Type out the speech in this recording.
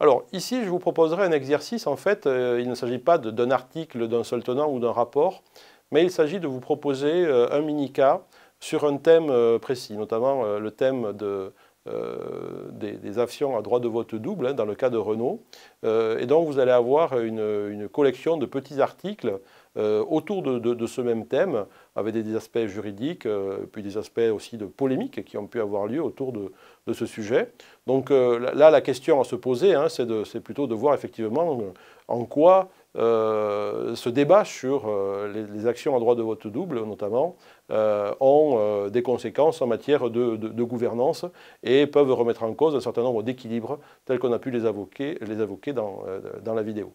Alors ici, je vous proposerai un exercice. En fait, euh, il ne s'agit pas d'un article, d'un seul tenant ou d'un rapport, mais il s'agit de vous proposer euh, un mini-cas sur un thème euh, précis, notamment euh, le thème euh, des, actions à droit de vote double, hein, dans le cas de Renault. et donc vous allez avoir une, collection de petits articles autour de, ce même thème, avec des, aspects juridiques, puis des aspects aussi de polémiques qui ont pu avoir lieu autour de, ce sujet. Donc là, la question à se poser, hein, c'est plutôt de voir effectivement en quoi euh, ce débat sur euh, les, actions à droit de vote double, notamment, euh, ont des conséquences en matière de, gouvernance et peuvent remettre en cause un certain nombre d'équilibres tels qu'on a pu les évoquer, les dans la vidéo.